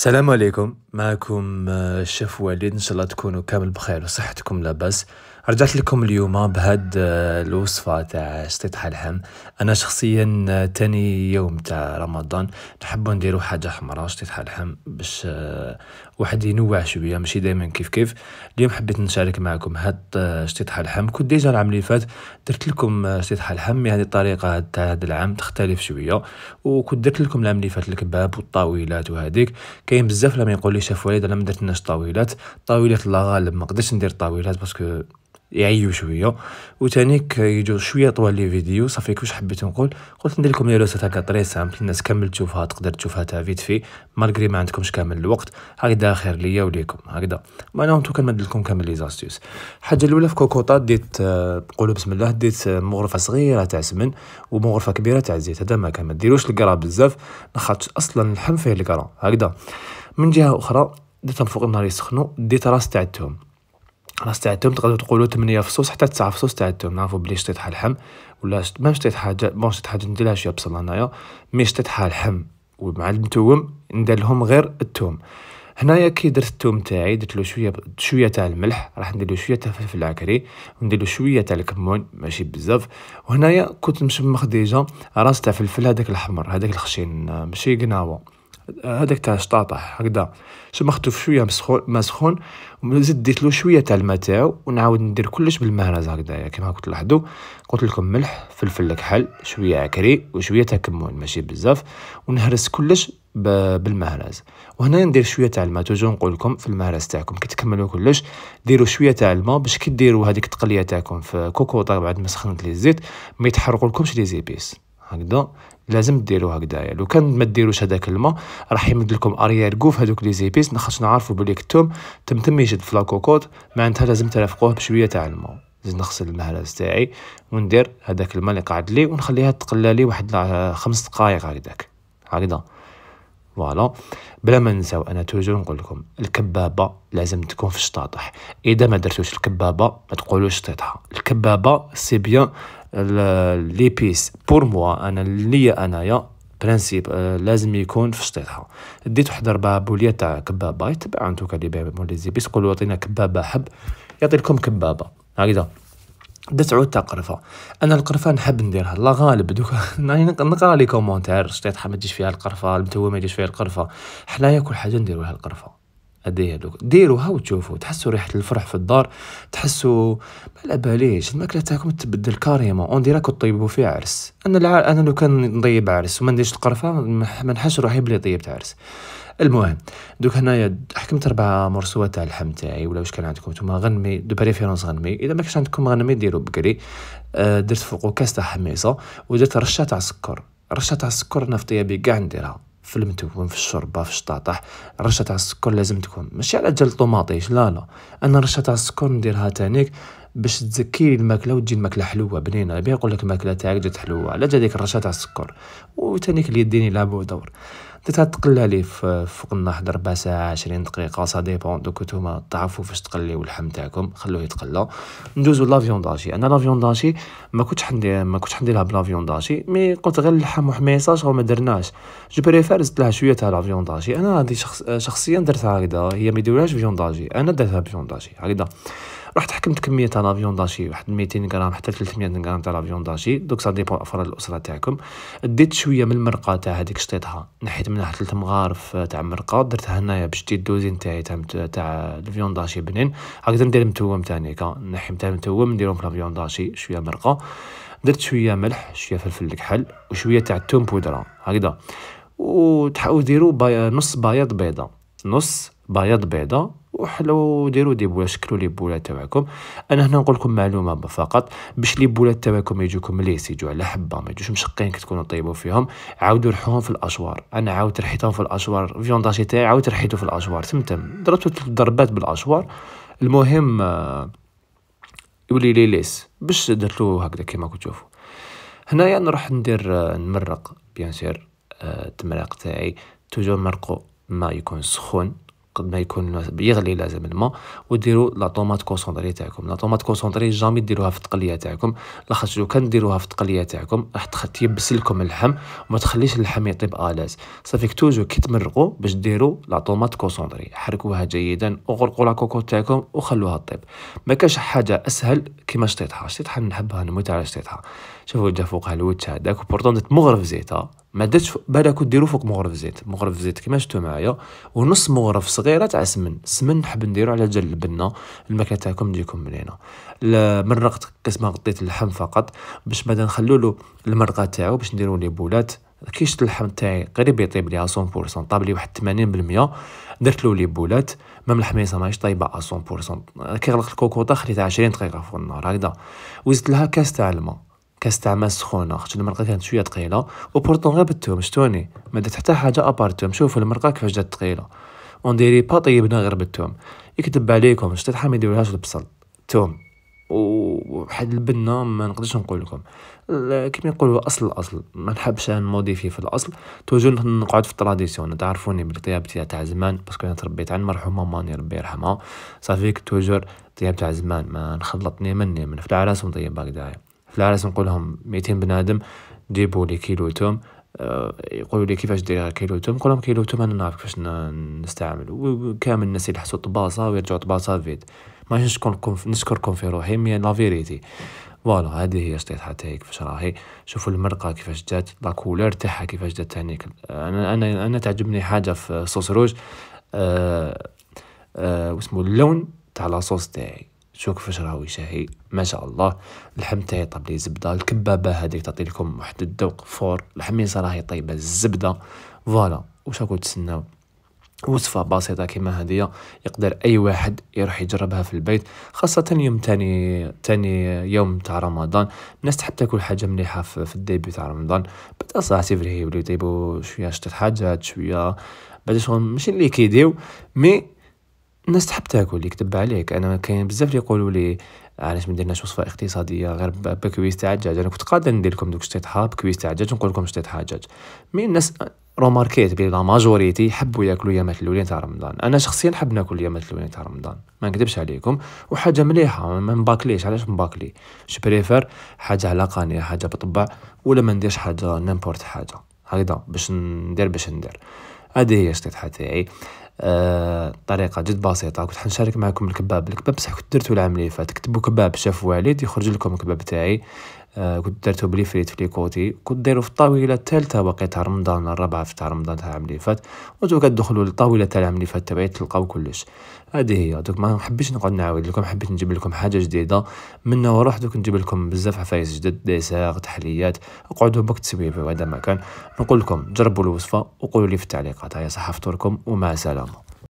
السلام عليكم معكم آه، الشيف وليد ان شاء الله تكونوا كامل بخير وصحتكم لاباس رجعت لكم اليوم بهاد آه، الوصفة تاع شطيط الحم انا شخصيا آه، تاني يوم تاع رمضان نحب نديرو حاجة حمراء شطيط الحم باش واحد ينوع شوية ماشي دائما كيف كيف اليوم حبيت نشارك معكم هاد شطيط الحم كنت ديجا العام اللي فات درت لكم شطيط الحم يعني الطريقة تاع هاد العام تختلف شوية وكنت درت لكم العام اللي فات الكباب والطاولات وهذيك كاين بزاف لما يقول لي شاف وليد انا ما درت طاولات طاولات لا غالب ما قدرتش ندير طاولات باسكو يعيو شويه وثاني كيجيو شويه طوال لي فيديو صافي كيفاش حبيت نقول قلت ندير لكم ليلوسات هكا طري سامبل الناس كامل تشوفها تقدر تشوفها تاع فيت في مالغري ما عندكمش كامل الوقت هكذا خير ليا وليكم هكذا وانا نتو كنمد لكم كامل لي زاستيوس الحاجه الاولى في كوكوطا ديت نقولوا بسم الله ديت مغرفه صغيره تاع سمن ومغرفه كبيره تاع زيت هذا ما كان ما ديروش الكرا بزاف نخاطش اصلا الحم فيه الكرا هكذا من جهه اخرى درتهم فوق النار يسخنوا ديت راس تاع التوم راس تاع التوم تقدروا تقولوا 8 فصوص حتى 9 فصوص تاع التوم نعرفوا بلي شطيت حال لحم ولا شت... ما شطيت حاجه بون شطيت حاجه ندير لها شويه بصل هنايا مي شطيت حال لحم ومع التوم ندير لهم غير التوم هنايا كي درت التوم تاعي درت له شويه شويه تاع الملح راح ندير له شويه تاع فلفل عكري وندير له شويه تاع الكمون ماشي بزاف وهنايا كنت مشمخ ديجا راس تاع فلفل هذاك الاحمر هذاك الخشين ماشي قناوه هذاك تاع الشطاطح هكذا شو مخطوف شويه مسخون مسخون وزيد ديت له شويه تاع الماء تاعو ونعاود ندير كلش بالمهرز هكذايا يعني كما راكم تلاحظوا قلت لكم ملح فلفل كحل شويه عكري وشويه تاع كمون ماشي بزاف ونهرس كلش بالمهرز وهنا ندير شويه تاع الماء توجو نقول لكم في المهرز تاعكم كي تكملوا كلش ديروا شويه تاع الماء باش كي ديروا هذيك التقليه تاعكم في كوكوطه بعد ما سخنت لي الزيت ما يتحرقوا لكمش لي زيبيس هكذا لازم ديروا هكذايا لو كان ما ديروش هذاك الماء راح يمد لكم اريير كوف في هذوك لي زيبيس خاطش نعرفوا بلي تم تم يشد في لاكوكوت معناتها لازم ترافقوه بشويه تاع الماء نزيد نغسل المهرز تاعي وندير هذاك الماء اللي قعد لي ونخليها تقلى لي واحد خمس دقائق هكذاك هكذا فوالا بلا ما ننساو انا توجور نقول لكم الكبابه لازم تكون في الشطاطح اذا ما درتوش الكبابه ما تقولوش شطيطها الكبابه سي بيان ليبيس بور موا انا اللي انايا برانسيب آه، لازم يكون في شطيطها ديت واحد ربع بوليه تاع كبابه يتبع انتوكا اللي بيع لي زيبيس قولوا عطينا كبابه حب يعطي لكم كبابه هكذا بدا تعود تا قرفه انا القرفه نحب نديرها الله غالب دوكا يعني نقرا لي كومونتير شطيط ما تجيش فيها القرفه المتوى ما يجيش فيها القرفه حنايا كل حاجه نديروها القرفه قد ايه هذوك ديروها وتشوفوا تحسوا ريحه الفرح في الدار تحسوا ما على باليش الماكله تاعكم تبدل كاريمون اون ديراكو طيبوا في عرس انا الع... انا لو كان نطيب عرس وما نديش القرفه ما نحش روحي بلي طيبت عرس المهم دوك هنايا حكمت ربع مرسوة تاع اللحم تاعي ولا واش كان عندكم نتوما غنمي دو بريفيرونس غنمي اذا ما كانش عندكم غنمي ديروا بكري آه، درت فوقو كاس تاع حميصه ودرت رشه تاع سكر رشه تاع السكر انا في طيابي كاع نديرها في المتون في الشوربه في الشطاطح رشة تاع السكر لازم تكون ماشي على جال الطوماطيش لا لا انا رشة تاع السكر نديرها تانيك باش تزكي الماكله وتجي الماكله حلوه بنينه بيقول لك الماكله تاعك جات حلوه على جا ديك الرشه تاع السكر وتانيك اليدين يلعبوا دور بديت تقلى ليه في قلنا ربع ساعه عشرين دقيقه سا ديبون دوك نتوما تعرفوا فاش تقليو اللحم تاعكم خلوه يتقلى ندوزو لافيون داشي انا لافيون داشي ما كنتش حندي ما كنتش حنديرها بلافيون داشي مي قلت غير اللحم وحميصه شغل ما درناش جو بريفير زدت لها شويه تاع لافيون داشي انا هادي شخص... شخصيا درتها هكذا هي ما يديروهاش فيون داشي انا درتها بفيون داشي هكذا رحت حكمت كميه تاع لافيون داشي واحد 200 غرام حتى 300 غرام تاع لافيون داشي دوك سا ديبون افراد الاسره تاعكم ديت شويه من المرقه تاع هذيك شطيتها نحيت منها ثلاث مغارف تاع مرقه درتها هنايا باش تدي الدوزين تاعي تاع لافيون داشي بنين هكذا ندير متوم تاني كا نحي تاع المتوم نديرهم في لافيون داشي شويه مرقه درت شويه ملح شويه فلفل الكحل وشويه تاع التوم بودره هكذا وتحاولوا ديروا نص بياض بيضه نص بياض بيضه وحلو ديروا دي بولا شكلوا لي بولا تاعكم انا هنا نقول لكم معلومه فقط باش لي بولا تاعكم يجوكم ليس يجوا على حبه ما يجوش مشقين تكونوا طيبوا فيهم عاودوا رحوهم في الاشوار انا عاود رحيتهم في الاشوار فيونداجي تاعي عاود رحيتو في الاشوار تم ضربت ثلاث ضربات بالاشوار المهم آه، يولي لي ليس باش درتلو هكذا كيما كنت تشوفوا هنايا يعني نروح ندير آه، نمرق بيان آه، سير التمراق تاعي توجور مرقو ما يكون سخون قد ما يكون يغلي لازم الماء وديروا لا طوماط كونسونطري تاعكم لا طوماط كونسونطري جامي ديروها في التقليه تاعكم لاخاطش لو كان ديروها في التقليه تاعكم راح تيبس لكم اللحم وما تخليش اللحم يطيب الاز صافي توجو كي تمرقوا باش ديروا لا طوماط كونسونطري حركوها جيدا وغرقوا لا كوكوط تاعكم وخلوها طيب ما كاش حاجه اسهل كيما شطيطها شطيطها نحبها نموت على شطيطها شوفوا جا فوقها الوتش هذاك وبورطون مغرف زيتها ما درتش بالك ديرو فوق مغرف زيت مغرف زيت كما شفتو معايا ونص مغرف صغيره تاع سمن سمن نحب نديرو على جال البنه الماكله تاعكم تجيكم من هنا مرقت قسمه غطيت اللحم فقط باش بعدا نخلو له المرقه تاعو باش نديرو لي بولات كيش اللحم تاعي قريب يطيب لي 100% طاب لي واحد 80% درت له لي بولات مام الحميصه ماهيش طايبه 100% كي غلقت الكوكوطه خليتها 20 دقيقه في النار هكذا وزدت لها كاس تاع الماء كاس تاع ما سخونه خاطر المرقه كانت شويه ثقيله وبورطون غير بالثوم شتوني ما درت حتى حاجه ابار شوفوا المرقه كيفاش جات ثقيله ديري با طيبنا غير بالثوم يكذب عليكم شتي الحال ما يديرولهاش البصل الثوم وواحد البنه ما نقدرش نقول لكم كيما يقولوا اصل الاصل ما نحبش نموديفي في الاصل توجو نقعد في التراديسيون تعرفوني بالطياب تاع زمان باسكو انا تربيت على المرحومه ماني ربي يرحمها صافي توجور طياب تاع زمان ما نخلطني مني من العراس راسهم طيب هكذايا فالعرس نقول لهم 200 بنادم جيبوا لي كيلو توم آه، يقولوا لي كيفاش دير كيلو توم نقول لهم كيلو توم انا نعرف كيفاش نستعمل وكامل الناس يلحسوا طباصه ويرجعوا طباصه فيد ما نشكركم نشكركم في روحي مي لا فيريتي فوالا هذه هي شطيط حتى هيك كيفاش راهي شوفوا المرقه كيفاش جات لا كولور تاعها كيفاش جات انا انا انا تعجبني حاجه في صوص روج أه أه واسمو اللون تاع لاصوص تاعي شوف كيفاش راهو شاهي ما شاء الله اللحم تاعي طاب لي زبده الكبابه هذيك تعطي لكم واحد الذوق فور الحميصه راهي طيبه الزبده فوالا واش راكم تسناو وصفة بسيطة كما هذه يقدر أي واحد يروح يجربها في البيت خاصة يوم تاني تاني يوم تاع رمضان الناس تحب تاكل حاجة مليحة في الديبي تاع رمضان بدا سي فري يوليو يطيبو شوية شتات حاجات شوية بعد شغل ماشي اللي كيديو مي الناس تحب تاكل يكتب عليك انا كاين بزاف اللي يقولوا لي علاش ما درناش وصفه اقتصاديه غير بكويس تاع الدجاج انا كنت قادر ندير لكم دوك شطيطها بكويس تاع الدجاج نقول لكم شطيطها دجاج مي الناس روماركيت بلي لا ماجوريتي يحبوا ياكلوا يامات الاولين تاع رمضان انا شخصيا نحب ناكل يامات الاولين تاع رمضان ما نكذبش عليكم وحاجه مليحه ما نباكليش علاش نباكلي جو بريفير حاجه على قانيه حاجه بطبع ولا ما نديرش حاجه نيمبورت حاجه هكذا باش ندير باش ندير هذه هي الشطيطه تاعي آه، طريقه جد بسيطه كنت حنشارك معكم الكباب الكباب بصح كنت درتو العام اللي فات كتبوا كباب شاف والد يخرج لكم الكباب تاعي كنت درتو بليفريت فريت في ليكوتي كنت ديرو في الطاوله الثالثه وقيتها رمضان الرابعه في تاع رمضان تاع العام اللي فات وانتو كتدخلوا للطاوله تاع العام اللي فات تبعي تلقاو كلش هذه هي دوك ما نحبش نقعد نعاود لكم حبيت نجيب لكم حاجه جديده من منا وراح دوك نجيب لكم بزاف حفايس جدد ديسير تحليات اقعدوا بك تسويبوا هذا ما كان نقول لكم جربوا الوصفه وقولوا لي في التعليقات هيا صحه فطوركم ومع السلامه